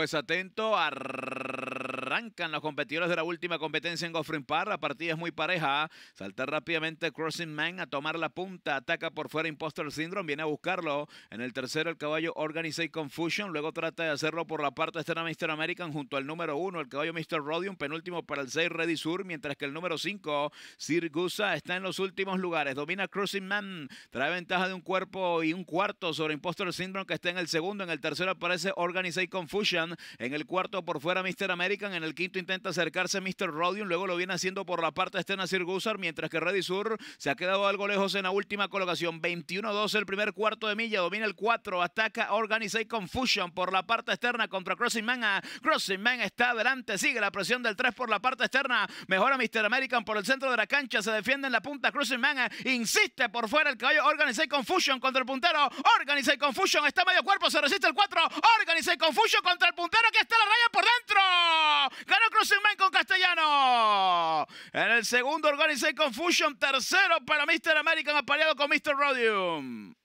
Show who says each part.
Speaker 1: Pues atento, a Arrancan los competidores de la última competencia en Goffrin Park. La partida es muy pareja. ¿ah? Salta rápidamente Crossing Man a tomar la punta. Ataca por fuera Imposter Syndrome. Viene a buscarlo. En el tercero, el caballo Organize Confusion. Luego trata de hacerlo por la parte externa Mr. American junto al número uno, el caballo Mr. Rodium. Penúltimo para el 6 Ready Sur. Mientras que el número 5, Gusa, está en los últimos lugares. Domina Crossing Man. Trae ventaja de un cuerpo y un cuarto sobre Imposter Syndrome que está en el segundo. En el tercero aparece Organize Confusion. En el cuarto por fuera Mr. American. En el quinto intenta acercarse Mr. Rodion, luego lo viene haciendo por la parte externa Sir mientras que Reddy Sur se ha quedado algo lejos en la última colocación. 21-12 el primer cuarto de milla, domina el 4, ataca Organize Confusion por la parte externa contra Crossing Man. Ah, Crossing Man está adelante, sigue la presión del 3 por la parte externa, mejora Mr. American por el centro de la cancha, se defiende en la punta Crossing Man, ah, insiste por fuera el caballo Organize Confusion contra el puntero. Organize Confusion está medio cuerpo, se resiste el 4. Organize Confusion contra el puntero En el segundo, Organized Confusion. Tercero para Mr. American, apareado con Mr. Rodium.